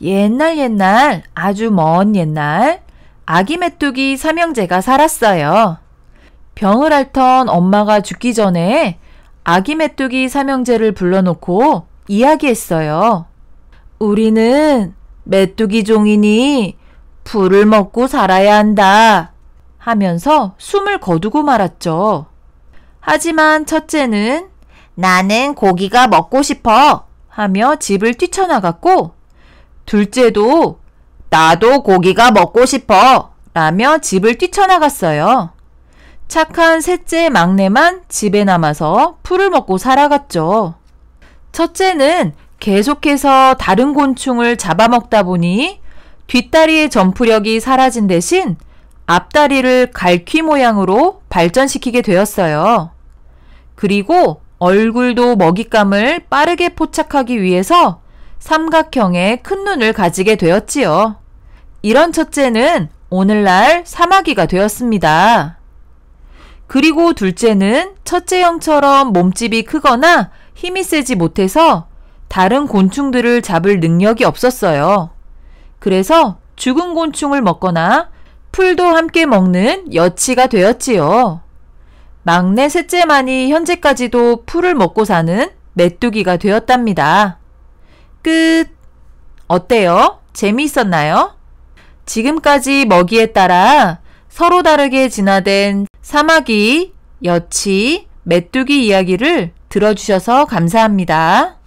옛날 옛날 아주 먼 옛날 아기 메뚜기 삼형제가 살았어요. 병을 앓던 엄마가 죽기 전에 아기 메뚜기 삼형제를 불러놓고 이야기했어요. 우리는 메뚜기 종이니 불을 먹고 살아야 한다 하면서 숨을 거두고 말았죠. 하지만 첫째는 나는 고기가 먹고 싶어 하며 집을 뛰쳐나갔고 둘째도 나도 고기가 먹고 싶어 라며 집을 뛰쳐나갔어요. 착한 셋째 막내만 집에 남아서 풀을 먹고 살아갔죠. 첫째는 계속해서 다른 곤충을 잡아먹다 보니 뒷다리의 점프력이 사라진 대신 앞다리를 갈퀴 모양으로 발전시키게 되었어요. 그리고 얼굴도 먹잇감을 빠르게 포착하기 위해서 삼각형의 큰 눈을 가지게 되었지요. 이런 첫째는 오늘날 사마귀가 되었습니다. 그리고 둘째는 첫째형처럼 몸집이 크거나 힘이 세지 못해서 다른 곤충들을 잡을 능력이 없었어요. 그래서 죽은 곤충을 먹거나 풀도 함께 먹는 여치가 되었지요. 막내 셋째만이 현재까지도 풀을 먹고 사는 메뚜기가 되었답니다. 끝! 어때요? 재미있었나요? 지금까지 먹이에 따라 서로 다르게 진화된 사마귀, 여치, 메뚜기 이야기를 들어주셔서 감사합니다.